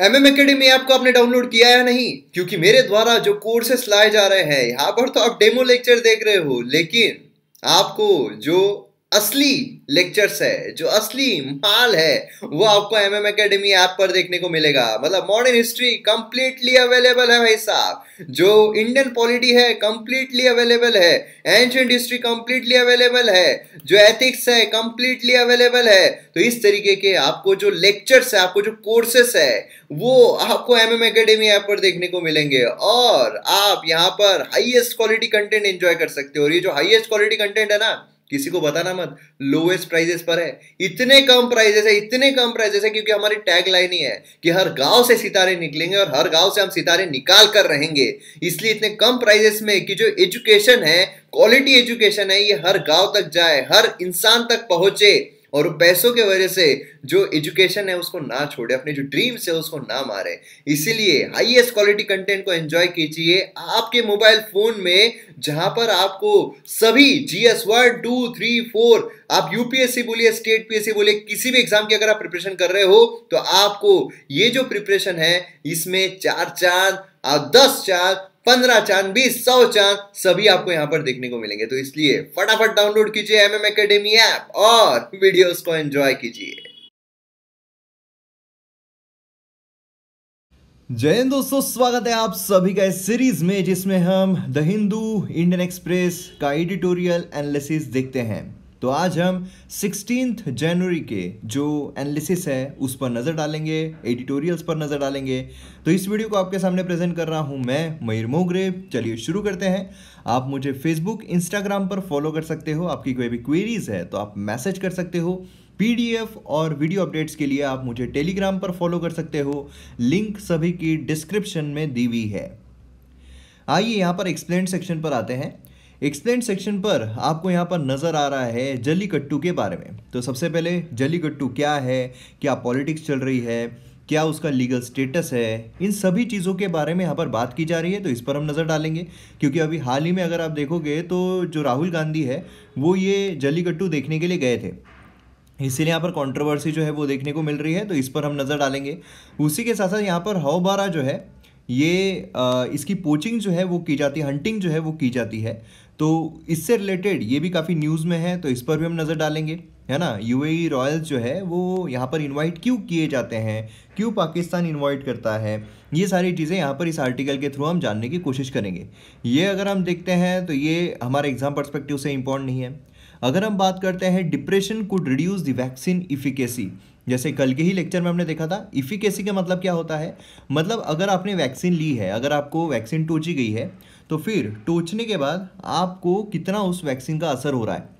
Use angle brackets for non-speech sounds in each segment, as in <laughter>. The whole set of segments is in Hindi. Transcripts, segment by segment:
एम एम अकेडमी ऐप को आपने डाउनलोड किया या नहीं क्योंकि मेरे द्वारा जो कोर्सेस लाए जा रहे हैं यहाँ पर तो आप डेमो लेक्चर देख रहे हो लेकिन आपको जो असली लेक्चर्स है जो असली माल है वो आपको एम एम अकेडमी ऐप पर देखने को मिलेगा मतलब मॉडर्न हिस्ट्री कंप्लीटली अवेलेबल है भाई साहब जो इंडियन पॉलिटी है कंप्लीटली अवेलेबल है एंशियंट हिस्ट्री कंप्लीटली अवेलेबल है जो एथिक्स है कंप्लीटली अवेलेबल है तो इस तरीके के आपको जो लेक्चर्स है आपको जो कोर्सेस है वो आपको एम एम अकेडमी ऐप पर देखने को मिलेंगे और आप यहाँ पर हाइएस्ट क्वालिटी कंटेंट एंजॉय कर सकते हो और ये जो हाइएस्ट क्वालिटी कंटेंट है ना किसी को बताना मत लोवेस्ट प्राइजेस पर है इतने कम प्राइजेस है इतने कम प्राइजेस है क्योंकि हमारी टैग लाइन ही है कि हर गांव से सितारे निकलेंगे और हर गांव से हम सितारे निकाल कर रहेंगे इसलिए इतने कम प्राइजेस में कि जो एजुकेशन है क्वालिटी एजुकेशन है ये हर गांव तक जाए हर इंसान तक पहुंचे और पैसों के वजह से जो एजुकेशन है उसको ना छोड़े अपने जो ड्रीम्स है उसको ना मारे इसीलिए हाईएस्ट क्वालिटी कंटेंट को एंजॉय कीजिए आपके मोबाइल फोन में जहां पर आपको सभी GS one two three four आप यूपीएससी बोलिए स्टेट पीएससी बोलिए किसी भी एग्जाम की अगर आप प्रिपरेशन कर रहे हो तो आपको ये जो प्रिपरेशन है इसमें चार चांद दस चांद पंद्रह चांद बीस सौ चांद सभी आपको यहां पर देखने को मिलेंगे तो इसलिए फटाफट डाउनलोड कीजिए एम एम अकेडमी ऐप और वीडियोस को एंजॉय कीजिए जय हिंद दोस्तों स्वागत है आप सभी का इस सीरीज में जिसमें हम द हिंदू इंडियन एक्सप्रेस का एडिटोरियल एनालिसिस देखते हैं तो आज हम सिक्सटीन जनवरी के जो एनालिसिस है उस पर नज़र डालेंगे एडिटोरियल्स पर नज़र डालेंगे तो इस वीडियो को आपके सामने प्रेजेंट कर रहा हूँ मैं मयूर मोगरे चलिए शुरू करते हैं आप मुझे फेसबुक इंस्टाग्राम पर फॉलो कर सकते हो आपकी कोई भी क्वेरीज है तो आप मैसेज कर सकते हो पीडीएफ और वीडियो अपडेट्स के लिए आप मुझे टेलीग्राम पर फॉलो कर सकते हो लिंक सभी की डिस्क्रिप्शन में दी हुई है आइए यहाँ पर एक्सप्लेन सेक्शन पर आते हैं एक्सप्लेन सेक्शन पर आपको यहाँ पर नज़र आ रहा है जलीकट्टू के बारे में तो सबसे पहले जलीकट्टू क्या है क्या पॉलिटिक्स चल रही है क्या उसका लीगल स्टेटस है इन सभी चीज़ों के बारे में यहाँ पर बात की जा रही है तो इस पर हम नज़र डालेंगे क्योंकि अभी हाल ही में अगर आप देखोगे तो जो राहुल गांधी है वो ये जलीकट्टू देखने के लिए गए थे इसीलिए यहाँ पर कंट्रोवर्सी जो है वो देखने को मिल रही है तो इस पर हम नज़र डालेंगे उसी के साथ साथ यहाँ पर हौबारा जो है ये आ, इसकी पोचिंग जो है वो की जाती है हंटिंग जो है वो की जाती है तो इससे रिलेटेड ये भी काफ़ी न्यूज़ में है तो इस पर भी हम नज़र डालेंगे है ना यूएई रॉयल्स e जो है वो यहाँ पर इनवाइट क्यों किए जाते हैं क्यों पाकिस्तान इनवाइट करता है ये सारी चीज़ें यहाँ पर इस आर्टिकल के थ्रू हम जानने की कोशिश करेंगे ये अगर हम देखते हैं तो ये हमारे एग्ज़ाम परस्पेक्टिव से इम्पॉर्टेंट नहीं है अगर हम बात करते हैं depression could reduce the vaccine efficacy जैसे कल के ही लेक्चर में हमने देखा था इफिकेसी का मतलब क्या होता है मतलब अगर आपने वैक्सीन ली है अगर आपको वैक्सीन टोची गई है तो फिर टोचने के बाद आपको कितना उस वैक्सीन का असर हो रहा है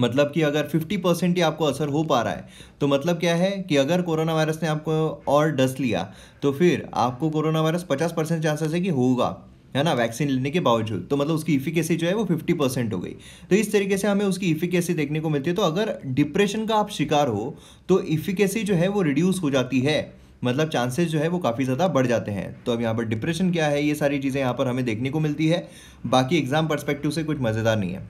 मतलब कि अगर 50 परसेंट ही आपको असर हो पा रहा है तो मतलब क्या है कि अगर कोरोना वायरस ने आपको और डस लिया तो फिर आपको कोरोना वायरस 50 परसेंट चांसेस है कि होगा है ना वैक्सीन लेने के बावजूद तो मतलब उसकी इफिकेसी जो है वो फिफ्टी परसेंट हो गई तो इस तरीके से हमें उसकी इफिकेसी देखने को मिलती है तो अगर डिप्रेशन का आप शिकार हो तो इफिकेसी जो है वो रिड्यूस हो जाती है मतलब चांसेस जो है वो काफ़ी ज़्यादा बढ़ जाते हैं तो अब यहाँ पर डिप्रेशन क्या है ये सारी चीज़ें यहाँ पर हमें देखने को मिलती है बाकी एग्ज़ाम परस्पेक्टिव से कुछ मज़ेदार नहीं है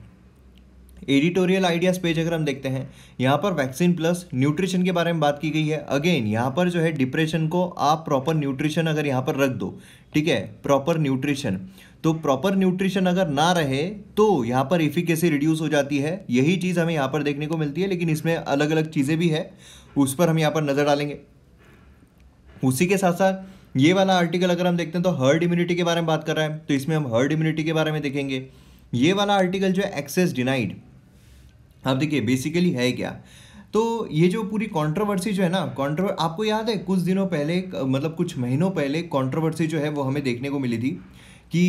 एडिटोरियल आइडियाज़ पेज अगर हम देखते हैं यहाँ पर वैक्सीन प्लस न्यूट्रिशन के बारे में बात की गई है अगेन यहाँ पर जो है डिप्रेशन को आप प्रॉपर न्यूट्रिशन अगर यहाँ पर रख दो ठीक है प्रॉपर न्यूट्रिशन तो प्रॉपर न्यूट्रिशन अगर ना रहे तो यहाँ पर इफिकेसी रिड्यूस हो जाती है यही चीज़ हमें यहाँ पर देखने को मिलती है लेकिन इसमें अलग अलग चीज़ें भी है उस पर हम यहाँ पर नज़र डालेंगे उसी के साथ साथ ये वाला आर्टिकल अगर हम देखते हैं तो हर्ड इम्यूनिटी के बारे में बात कर रहा है तो इसमें हम हर्ड इम्यूनिटी के बारे में देखेंगे ये वाला आर्टिकल जो है एक्सेस डिनाइड आप देखिए बेसिकली है क्या तो ये जो पूरी कंट्रोवर्सी जो है ना कंट्रो आपको याद है कुछ दिनों पहले मतलब कुछ महीनों पहले कंट्रोवर्सी जो है वो हमें देखने को मिली थी कि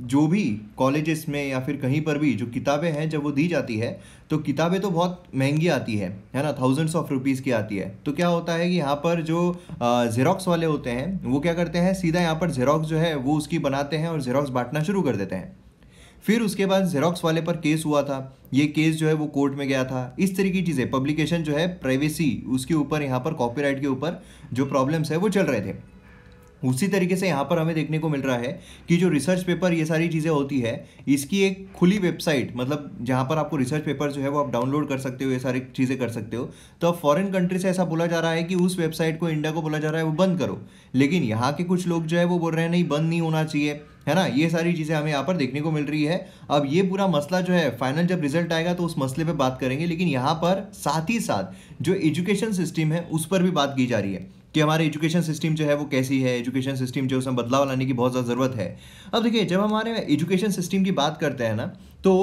जो भी कॉलेजेस में या फिर कहीं पर भी जो किताबें हैं जब वो दी जाती है तो किताबें तो बहुत महंगी आती है है ना थाउजेंड्स ऑफ रुपीज़ की आती है तो क्या होता है कि यहाँ पर जो जेरोक्स वाले होते हैं वो क्या करते हैं सीधा यहाँ पर जेरोक्स जो है वो उसकी बनाते हैं और जेरोक्स बांटना शुरू कर देते हैं फिर उसके बाद जेरोक्स वाले पर केस हुआ था ये केस जो है वो कोर्ट में गया था इस तरह की चीज़ें पब्लिकेशन जो है प्राइवेसी उसके ऊपर यहाँ पर कॉपीराइट के ऊपर जो प्रॉब्लम्स है वो चल रहे थे उसी तरीके से यहाँ पर हमें देखने को मिल रहा है कि जो रिसर्च पेपर ये सारी चीज़ें होती है इसकी एक खुली वेबसाइट मतलब जहाँ पर आपको रिसर्च पेपर जो है वो आप डाउनलोड कर सकते हो ये सारी चीज़ें कर सकते हो तो अब फॉरेन कंट्री से ऐसा बोला जा रहा है कि उस वेबसाइट को इंडिया को बोला जा रहा है वो बंद करो लेकिन यहाँ के कुछ लोग जो है वो बोल रहे हैं नहीं बंद नहीं होना चाहिए है ना ये सारी चीज़ें हमें यहाँ पर देखने को मिल रही है अब ये पूरा मसला जो है फाइनल जब रिजल्ट आएगा तो उस मसले पर बात करेंगे लेकिन यहाँ पर साथ ही साथ जो एजुकेशन सिस्टम है उस पर भी बात की जा रही है कि हमारे एजुकेशन सिस्टम जो है वो कैसी है एजुकेशन सिस्टम जो है उसमें बदलाव लाने की बहुत ज़्यादा ज़रूरत है अब देखिए जब हमारे एजुकेशन सिस्टम की बात करते हैं ना तो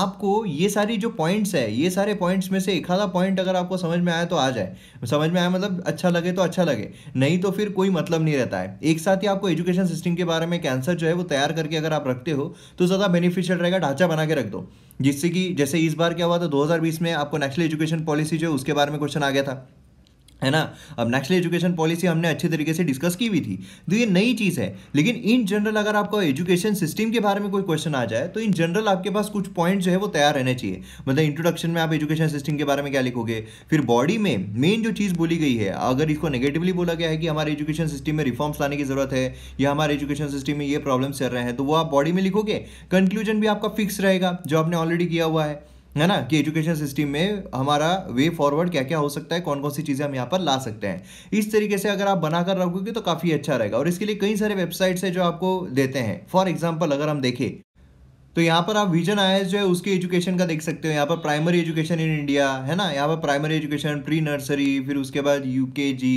आपको ये सारी जो पॉइंट्स है ये सारे पॉइंट्स में से एक आधा पॉइंट अगर आपको समझ में आया तो आ जाए समझ में आया मतलब अच्छा लगे तो अच्छा लगे नहीं तो फिर कोई मतलब नहीं रहता है एक साथ ही आपको एजुकेशन सिस्टम के बारे में एक आंसर जो है वो तैयार करके अगर आप रखते हो तो ज़्यादा बेनिफिशियल रहेगा ढांचा बना के रख दो जिससे कि जैसे इस बार क्या हुआ था दो में आपको नेशनल एजुकेशन पॉलिसी जो है उसके बारे में क्वेश्चन आ गया था है ना अब नेशनल एजुकेशन पॉलिसी हमने अच्छे तरीके से डिस्कस की हुई थी तो ये नई चीज़ है लेकिन इन जनरल अगर आपको एजुकेशन सिस्टम के बारे में कोई क्वेश्चन आ जाए तो इन जनरल आपके पास कुछ पॉइंट जो है वो तैयार रहने चाहिए मतलब इंट्रोडक्शन में आप एजुकेशन सिस्टम के बारे में क्या लिखोगे फिर बॉडी में मेन जो चीज़ बोली गई है अगर इसको नेगेटिवली बोला गया है कि हमारे एजुकेशन सिस्टम में रिफॉर्म्स लाने की ज़रूरत है या हमारे एजुकेशन सिस्टम में ये प्रॉब्लम्स चल रहे हैं तो वो आप बॉडी में लिखोगे कंक्लूजन भी आपका फिक्स रहेगा जो आपने ऑलरेडी किया हुआ है है ना कि एजुकेशन सिस्टम में हमारा वे फॉरवर्ड क्या क्या हो सकता है कौन कौन सी चीज़ें हम यहाँ पर ला सकते हैं इस तरीके से अगर आप बनाकर रखोगे तो काफ़ी अच्छा रहेगा और इसके लिए कई सारे वेबसाइट्स हैं जो आपको देते हैं फॉर एग्जाम्पल अगर हम देखें तो यहाँ पर आप विजन आई जो है उसकी एजुकेशन का देख सकते हो यहाँ पर प्राइमरी एजुकेशन इन इंडिया है ना यहाँ पर प्राइमरी एजुकेशन प्री नर्सरी फिर उसके बाद यूकेजी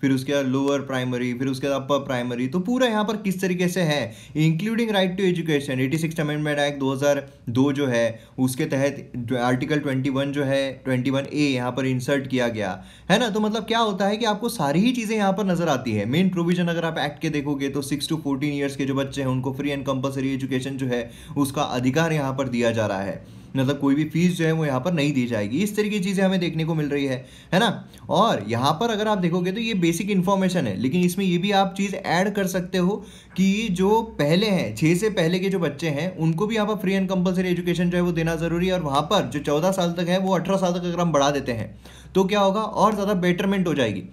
फिर उसके बाद लोअर प्राइमरी फिर उसके बाद अपर प्राइमरी तो पूरा यहाँ पर किस तरीके से है including right to education eighty six amendment act दो जो है उसके तहत आर्टिकल ट्वेंटी वन जो है ट्वेंटी वन ए यहाँ पर इंसर्ट किया गया है ना तो मतलब क्या होता है कि आपको सारी ही चीज़ें यहाँ पर नजर आती है मेन प्रोविजन अगर आप एक्ट के देखोगे तो सिक्स टू फोर्टीन ईयर्स के जो बच्चे हैं उनको फ्री एंड कंपल्सरी एजुकेशन जो है उसका का अधिकार यहाँ पर दिया जा रहा है मतलब कोई भी फीस जो है वो यहाँ पर नहीं दी जाएगी इस तरीके की चीज़ें हमें देखने को मिल रही है है ना और यहाँ पर अगर आप देखोगे तो ये बेसिक इन्फॉर्मेशन है लेकिन इसमें ये भी आप चीज़ ऐड कर सकते हो कि जो पहले हैं छः से पहले के जो बच्चे हैं उनको भी यहाँ पर फ्री एंड कंपलसरी एजुकेशन जो है वो देना ज़रूरी है और वहाँ पर जो चौदह साल तक है वो अठारह साल तक अगर हम बढ़ा देते हैं तो क्या होगा और ज़्यादा बेटरमेंट हो जाएगी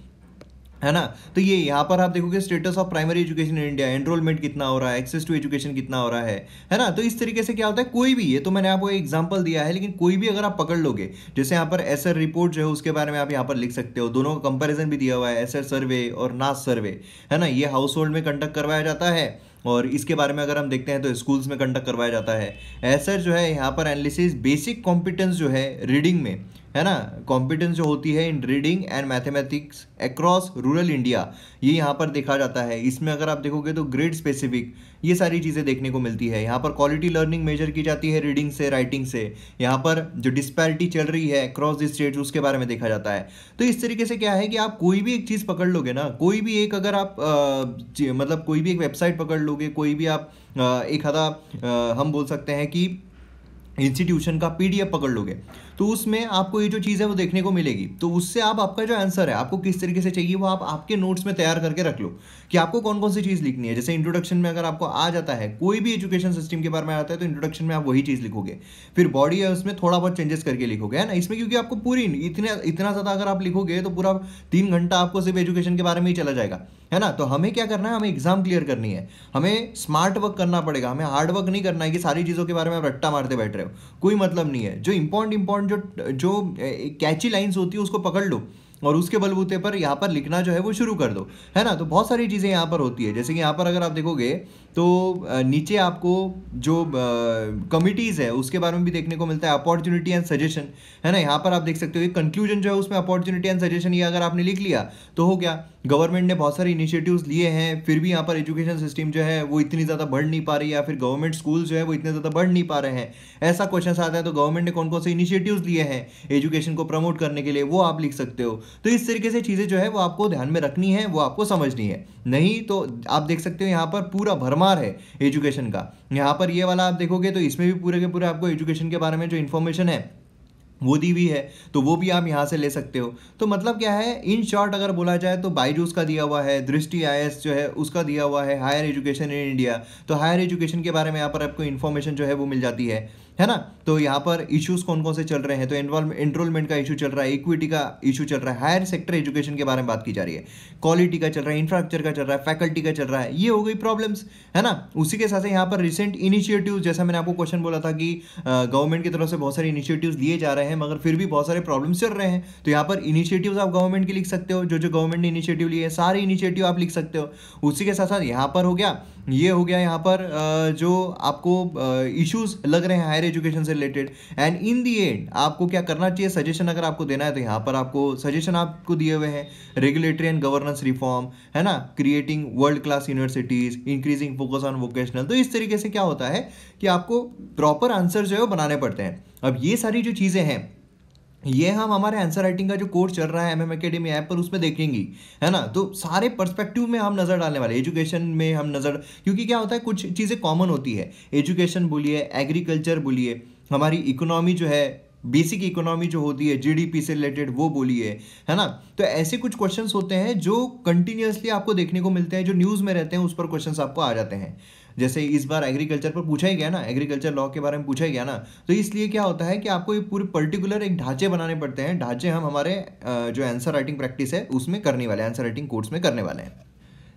है ना तो ये यहाँ पर आप देखोगे status of primary education in India enrolment कितना हो रहा है एक्सेस टू एजुकेशन कितना हो रहा है है ना तो इस तरीके से क्या होता है कोई भी ये तो मैंने आपको एग्जांपल दिया है लेकिन कोई भी अगर आप पकड़ लोगे जैसे यहाँ पर एसर रिपोर्ट जो है उसके बारे में आप यहाँ पर लिख सकते हो दोनों का कंपेरिजन भी दिया हुआ है एसर सर्वे और नास सर्वे है ना ये हाउस होल्ड में कंडक्ट करवाया जाता है और इसके बारे में अगर हम देखते हैं तो स्कूल्स में कंडक्ट करवाया जाता है ऐसा जो है यहाँ पर एनालिसिस बेसिक कॉम्पिटेंस जो है रीडिंग में है ना कॉम्पिटेंस जो होती है in reading and mathematics across rural India ये यहाँ पर देखा जाता है इसमें अगर आप देखोगे तो ग्रेड स्पेसिफिक ये सारी चीज़ें देखने को मिलती है यहाँ पर क्वालिटी लर्निंग मेजर की जाती है रीडिंग से राइटिंग से यहाँ पर जो डिस्पैरिटी चल रही है अक्रॉस द स्टेट उसके बारे में देखा जाता है तो इस तरीके से क्या है कि आप कोई भी एक चीज़ पकड़ लोगे ना कोई भी एक अगर आप आ, मतलब कोई भी एक वेबसाइट पकड़ लोगे करोगे कोई भी आप एक आधा हम बोल सकते हैं कि इंस्टीट्यूशन का पीडीएफ पकड़ लोगे तो उसमें आपको ये जो चीज़ है वो देखने को मिलेगी तो उससे आप आपका जो आंसर है आपको किस तरीके से चाहिए वो आप आपके नोट्स में तैयार करके रख लो कि आपको कौन कौन सी चीज़ लिखनी है जैसे इंट्रोडक्शन में अगर आपको आ जाता है कोई भी एजुकेशन सिस्टम के बारे में आता है तो इंट्रोडक्शन में आप वही चीज़ लिखोगे फिर बॉडी है उसमें थोड़ा बहुत चेंजेस करके लिखोगे है ना इसमें क्योंकि आपको पूरी इतने इतना ज़्यादा अगर आप लिखोगे तो पूरा तीन घंटा आपको सिर्फ एजुकेशन के बारे में ही चला जाएगा है ना तो हमें क्या करना है हमें एग्जाम क्लियर करनी है हमें स्मार्ट वर्क करना पड़ेगा हमें हार्ड वर्क नहीं करना है कि सारी चीज़ों के बारे में आप रट्टा मारते बैठ रहे हो कोई मतलब नहीं है जो इंपॉर्टेंट इंपॉर्टेंट जो जो कैची लाइंस होती है उसको पकड़ लो और उसके बलबूते पर यहाँ पर लिखना जो है वो शुरू कर दो है ना तो बहुत सारी चीज़ें यहाँ पर होती है जैसे कि यहाँ पर अगर आप देखोगे तो नीचे आपको जो कमिटीज़ है उसके बारे में भी देखने को मिलता है अपॉर्चुनिटी एंड सजेशन है ना यहाँ पर आप देख सकते हो एक कंक्लूजन जो है उसमें अपॉर्चुनिटी एंड सजेशन ये अगर आपने लिख लिया तो हो गया गवर्नमेंट ने बहुत सारे इनिशिएटिव्स लिए हैं फिर भी यहाँ पर एजुकेशन सिस्टम जो है वो इतनी ज़्यादा बढ़ नहीं पा रही या फिर गवर्नमेंट स्कूल जो है वो इतने ज़्यादा बढ़ नहीं पा रहे हैं ऐसा क्वेश्चन आता है तो गवर्नमेंट ने कौन कौन से इनिशिएटिव्स लिए हैं एजुकेशन को प्रमोट करने के लिए वो आप लिख सकते हो तो इस तरीके से चीज़ें जो है वो आपको ध्यान में रखनी है वो आपको समझनी है नहीं तो आप देख सकते हो यहाँ पर पूरा भरमा भरमार है एजुकेशन का यहाँ पर ये वाला आप देखोगे तो इसमें भी पूरे के पूरे आपको एजुकेशन के बारे में जो इन्फॉर्मेशन है वो दी हुई है तो वो भी आप यहाँ से ले सकते हो तो मतलब क्या है इन शॉर्ट अगर बोला जाए तो बाईजूस का दिया हुआ है दृष्टि आई जो है उसका दिया हुआ है हायर एजुकेशन इन इंडिया तो हायर एजुकेशन के बारे में यहाँ पर आपको इन्फॉर्मेशन जो है वो मिल जाती है है ना तो यहाँ पर इश्यूज कौन कौन से चल रहे हैं तो एनरोलमेंट का इशू चल रहा है इक्विटी का इशू चल रहा है हायर सेक्टर एजुकेशन के बारे में बात की जा रही है क्वालिटी का चल रहा है इंफ्रास्ट्रक्चर का चल रहा है फैकल्टी का चल रहा है ये हो गई प्रॉब्लम्स है ना उसी के साथ यहाँ पर रिसेंट इनिशिएटिव जैसा मैंने आपको क्वेश्चन बोला था कि गवर्नमेंट की तरफ से बहुत सारे इनिशिएटिव लिए जा रहे हैं मगर फिर भी बहुत सारे प्रॉब्लम्स चल रहे हैं तो यहाँ पर इनिशिएटिव आप गवर्नमेंट के लिख सकते हो जो जो गवर्नमेंट ने इनिशिएटिव लिए सारे इनिशिएटिव आप लिख सकते हो उसी के साथ साथ यहाँ पर हो गया ये हो गया यहाँ पर जो आपको इश्यूज लग रहे हैं हायर एजुकेशन से related and in the end आपको क्या करना चाहिए सजेशन अगर आपको देना है तो यहाँ पर आपको सजेशन आपको दिए हुए हैं रेगुलेटरी एंड गवर्नेंस रिफॉर्म है ना creating world class universities increasing focus on vocational तो इस तरीके से क्या होता है कि आपको प्रॉपर आंसर जो है वो बनाने पड़ते हैं अब ये सारी जो चीज़ें हैं ये हम हमारे आंसर राइटिंग का जो कोर्स चल रहा है एम एम ऐप पर उसमें देखेंगी है ना तो सारे पर्सपेक्टिव में हम नज़र डालने वाले एजुकेशन में हम नज़र क्योंकि क्या होता है कुछ चीज़ें कॉमन होती है एजुकेशन बोलिए एग्रीकल्चर बोलिए हमारी इकोनॉमी जो है बेसिक इकोनॉमी जो होती है जीडीपी से रिलेटेड वो बोलिए है, है ना तो ऐसे कुछ क्वेश्चंस होते हैं जो कंटिन्यूसली आपको देखने को मिलते हैं जो न्यूज़ में रहते हैं उस पर क्वेश्चंस आपको आ जाते हैं जैसे इस बार एग्रीकल्चर पर पूछा ही गया ना एग्रीकल्चर लॉ के बारे में पूछा ही गया ना तो इसलिए क्या होता है कि आपको ये पूरे पर्टिकुलर एक ढांचे बनाने पड़ते हैं ढांचे हम हमारे जो आंसर राइटिंग प्रैक्टिस है उसमें करने वाले आंसर राइटिंग कोर्स में करने वाले हैं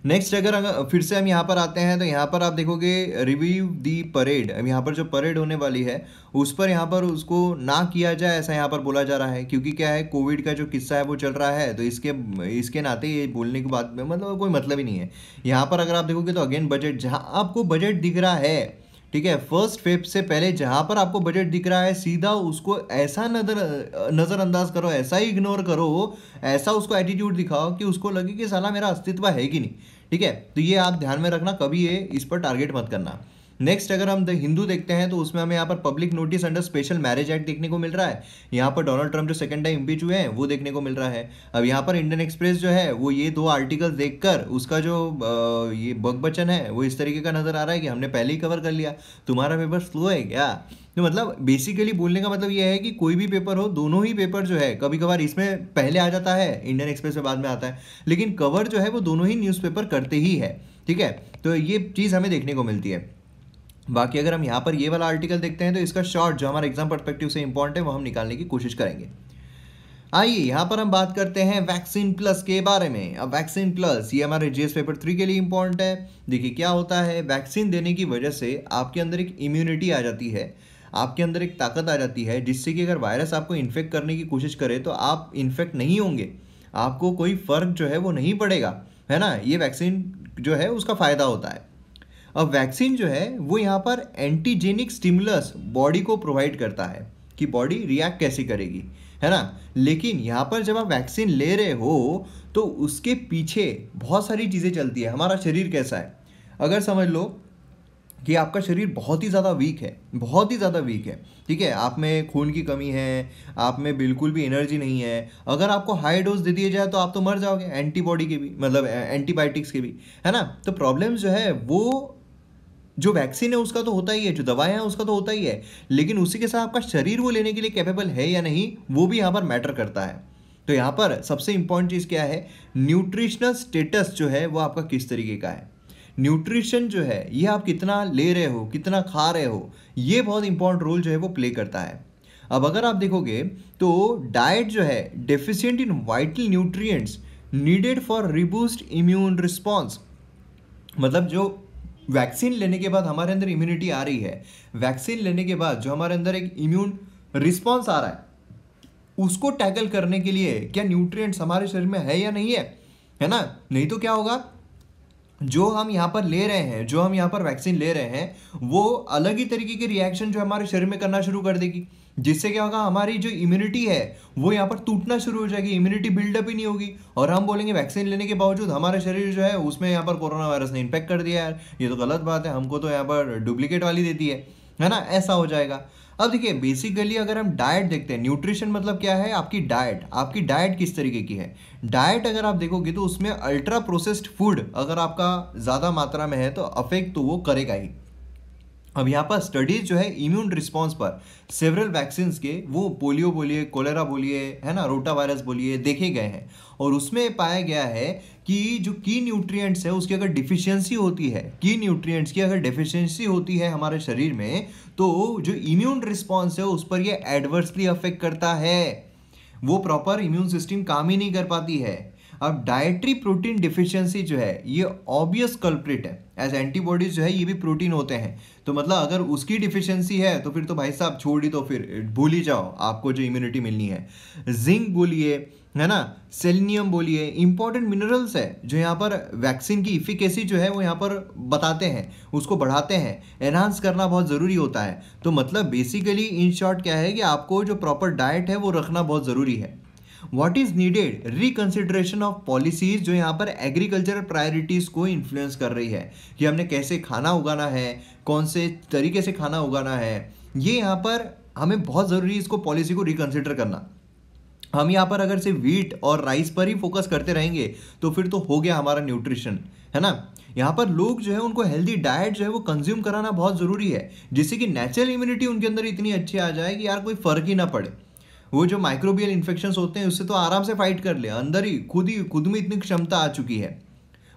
नेक्स्ट अगर, अगर फिर से हम यहाँ पर आते हैं तो यहाँ पर आप देखोगे रिव्यू दी परेड अब यहाँ पर जो परेड होने वाली है उस पर यहाँ पर उसको ना किया जाए ऐसा यहाँ पर बोला जा रहा है क्योंकि क्या है कोविड का जो किस्सा है वो चल रहा है तो इसके इसके नाते ये बोलने की बात में मतलब कोई मतलब ही नहीं है यहाँ पर अगर आप देखोगे तो अगेन बजट जहाँ आपको बजट दिख रहा है ठीक है फर्स्ट फेब से पहले जहाँ पर आपको बजट दिख रहा है सीधा उसको ऐसा नज़र नज़रअंदाज करो ऐसा ही इग्नोर करो ऐसा उसको एटीट्यूड दिखाओ कि उसको लगे कि साला मेरा अस्तित्व है कि नहीं ठीक है तो ये आप ध्यान में रखना कभी ये इस पर टारगेट मत करना नेक्स्ट अगर हम द हिंदू देखते हैं तो उसमें हमें यहाँ पर public notice under special marriage act देखने को मिल रहा है यहाँ पर डोनाल्ड ट्रंप जो सेकंड टाइम इम्पीच हुए हैं वो देखने को मिल रहा है अब यहाँ पर इंडियन एक्सप्रेस जो है वो ये दो आर्टिकल देख उसका जो ये बग बचन है वो इस तरीके का नज़र आ रहा है कि हमने पहले ही कवर कर लिया तुम्हारा पेपर स्लो है क्या तो मतलब बेसिकली बोलने का मतलब यह है कि कोई भी पेपर हो दोनों ही पेपर जो है कभी कभार इसमें पहले आ जाता है इंडियन एक्सप्रेस में बाद में आता है लेकिन कवर जो है वो दोनों ही न्यूज़पेपर करते ही है ठीक है तो ये चीज़ हमें देखने को मिलती है बाकी अगर हम यहाँ पर ये वाला आर्टिकल देखते हैं तो इसका शॉर्ट जो हमारे एग्जाम परस्पेक्टिव से इंपॉर्टेंट है वो हम निकालने की कोशिश करेंगे आइए यहाँ पर हम बात करते हैं वैक्सीन प्लस के बारे में अब वैक्सीन प्लस ये हमारे जीएस पेपर थ्री के लिए इम्पोर्टेंट है देखिए क्या होता है वैक्सीन देने की वजह से आपके अंदर एक इम्यूनिटी आ जाती है आपके अंदर एक ताकत आ जाती है जिससे कि अगर वायरस आपको इन्फेक्ट करने की कोशिश करे तो आप इन्फेक्ट नहीं होंगे आपको कोई फ़र्क जो है वो नहीं पड़ेगा है ना ये वैक्सीन जो है उसका फ़ायदा होता है अब वैक्सीन जो है वो यहाँ पर एंटीजेनिक स्टिमुलस बॉडी को प्रोवाइड करता है कि बॉडी रिएक्ट कैसे करेगी है ना लेकिन यहाँ पर जब आप वैक्सीन ले रहे हो तो उसके पीछे बहुत सारी चीज़ें चलती है हमारा शरीर कैसा है अगर समझ लो कि आपका शरीर बहुत ही ज़्यादा वीक है बहुत ही ज़्यादा वीक है ठीक है आप में खून की कमी है आप में बिल्कुल भी एनर्जी नहीं है अगर आपको हाई डोज दे दिए जाए तो आप तो मर जाओगे एंटीबॉडी के भी मतलब एंटीबायोटिक्स के भी है ना तो प्रॉब्लम्स जो है वो जो वैक्सीन है उसका तो होता ही है जो दवाएं हैं उसका तो होता ही है लेकिन उसी के साथ आपका शरीर वो लेने के लिए कैपेबल है या नहीं वो भी यहाँ पर मैटर करता है तो यहाँ पर सबसे इंपॉर्टेंट चीज़ क्या है न्यूट्रिशनल स्टेटस जो है वो आपका किस तरीके का है न्यूट्रिशन जो है ये आप कितना ले रहे हो कितना खा रहे हो ये बहुत इंपॉर्टेंट रोल जो है वो प्ले करता है अब अगर आप देखोगे तो डाइट जो है deficient in vital nutrients needed for reboost immune response मतलब जो वैक्सीन लेने के बाद हमारे अंदर इम्यूनिटी आ रही है वैक्सीन लेने के बाद जो हमारे अंदर एक इम्यून रिस्पॉन्स आ रहा है उसको टैकल करने के लिए क्या न्यूट्रिएंट्स हमारे शरीर में है या नहीं है है ना नहीं तो क्या होगा जो हम यहाँ पर ले रहे हैं जो हम यहाँ पर वैक्सीन ले रहे हैं वो अलग ही तरीके की रिएक्शन जो हमारे शरीर में करना शुरू कर देगी जिससे क्या होगा हमारी जो इम्यूनिटी है वो यहाँ पर टूटना शुरू हो जाएगी इम्यूनिटी बिल्डअप ही नहीं होगी और हम बोलेंगे वैक्सीन लेने के बावजूद हमारा शरीर जो है उसमें यहाँ पर कोरोना वायरस ने इन्फेक्ट कर दिया यार ये तो गलत बात है हमको तो यहाँ पर डुप्लीकेट वाली देती है है ना ऐसा हो जाएगा अब देखिए बेसिकली अगर हम डाइट देखते हैं न्यूट्रिशन मतलब क्या है आपकी डाइट आपकी डाइट किस तरीके की है डाइट अगर आप देखोगे तो उसमें अल्ट्रा प्रोसेस्ड फूड अगर आपका ज़्यादा मात्रा में है तो अफेक्ट तो वो करेगा ही अब यहाँ पर स्टडीज़ जो है इम्यून रिस्पॉन्स पर सेवरल वैक्सीन्स के वो पोलियो बोलिए कोलेरा बोलिए है ना रोटा वायरस बोलिए देखे गए हैं और उसमें पाया गया है कि जो की न्यूट्रिएंट्स है उसकी अगर डिफिशियंसी होती है की न्यूट्रिएंट्स की अगर डिफिशियंसी होती है हमारे शरीर में तो जो इम्यून रिस्पॉन्स है उस पर यह एडवर्सली अफेक्ट करता है वो प्रॉपर इम्यून सिस्टम काम ही नहीं कर पाती है अब डायट्री प्रोटीन डिफिशियंसी जो है ये ऑब्वियस कल्प्रिट है एज एंटीबॉडीज जो है ये भी प्रोटीन होते हैं तो मतलब अगर उसकी डिफिशियंसी है तो फिर तो भाई साहब छोड़ ही तो फिर भूल ही जाओ आपको जो इम्यूनिटी मिलनी है जिंक बोलिए है ना सेलिनियम बोलिए इंपॉर्टेंट मिनरल्स है जो यहाँ पर वैक्सीन की इफिकेसी जो है वो यहाँ पर बताते हैं उसको बढ़ाते हैं एनहांस करना बहुत ज़रूरी होता है तो मतलब बेसिकली इन शॉर्ट क्या है कि आपको जो प्रॉपर डाइट है वो रखना बहुत ज़रूरी है what is needed reconsideration of policies जो यहाँ पर एग्रीकल्चर प्रायोरिटीज को इन्फ्लुएंस कर रही है कि हमने कैसे खाना उगाना है कौन से तरीके से खाना उगाना है ये यहाँ पर हमें बहुत ज़रूरी है इसको पॉलिसी को रिकंसिडर करना हम यहाँ पर अगर सिर्फ वीट और राइस पर ही फोकस करते रहेंगे तो फिर तो हो गया हमारा न्यूट्रिशन है ना यहाँ पर लोग जो है उनको हेल्दी डाइट जो है वो कंज्यूम कराना बहुत ज़रूरी है जिससे कि नेचुरल इम्यूनिटी उनके अंदर इतनी अच्छी आ जाए कि यार कोई फ़र्क ही ना पड़े वो जो माइक्रोबियल इन्फेक्शन होते हैं उससे तो आराम से फाइट कर ले अंदर ही खुद ही खुद में इतनी क्षमता आ चुकी है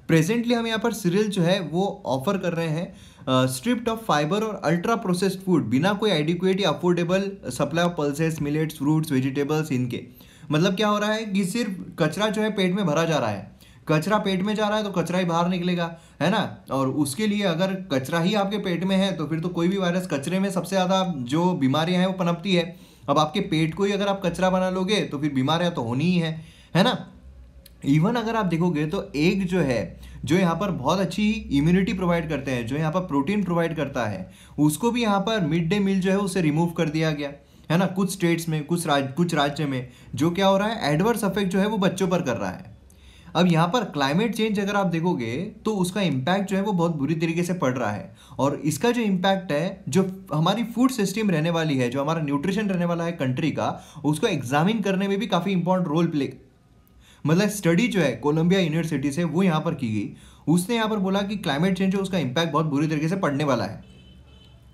प्रेजेंटली हम यहाँ पर सीरियल जो है वो ऑफर कर रहे हैं स्ट्रिप्ट ऑफ फाइबर और अल्ट्रा प्रोसेस्ड फूड बिना कोई एडिक्वेट या affordable supply of pulses millets fruits vegetables इनके मतलब क्या हो रहा है कि सिर्फ कचरा जो है पेट में भरा जा रहा है कचरा पेट में जा रहा है तो कचरा ही बाहर निकलेगा है ना और उसके लिए अगर कचरा ही आपके पेट में है तो फिर तो कोई भी वायरस कचरे में सबसे ज़्यादा जो बीमारियाँ हैं वो पनपती है अब आपके पेट को ही अगर आप कचरा बना लोगे तो फिर बीमारियाँ तो होनी ही है है ना इवन अगर आप देखोगे तो एक जो है जो यहाँ पर बहुत अच्छी इम्यूनिटी प्रोवाइड करते हैं जो यहाँ पर प्रोटीन प्रोवाइड करता है उसको भी यहाँ पर मिड डे मील जो है उसे रिमूव कर दिया गया है ना कुछ स्टेट्स में कुछ राज कुछ राज्य में जो क्या हो रहा है एडवर्स अफेक्ट जो है वो बच्चों पर कर रहा है अब यहाँ पर क्लाइमेट चेंज अगर आप देखोगे तो उसका इम्पैक्ट जो है वो बहुत बुरी तरीके से पड़ रहा है और इसका जो इम्पैक्ट है जो हमारी फूड सिस्टम रहने वाली है जो हमारा न्यूट्रिशन रहने वाला है कंट्री का उसको एग्जामिन करने में भी काफ़ी इंपॉर्टेंट रोल प्ले मतलब स्टडी जो है कोलंबिया यूनिवर्सिटी से वो यहाँ पर की गई उसने यहाँ पर बोला कि क्लाइमेट चेंज उसका इम्पैक्ट बहुत बुरी तरीके से पड़ने वाला है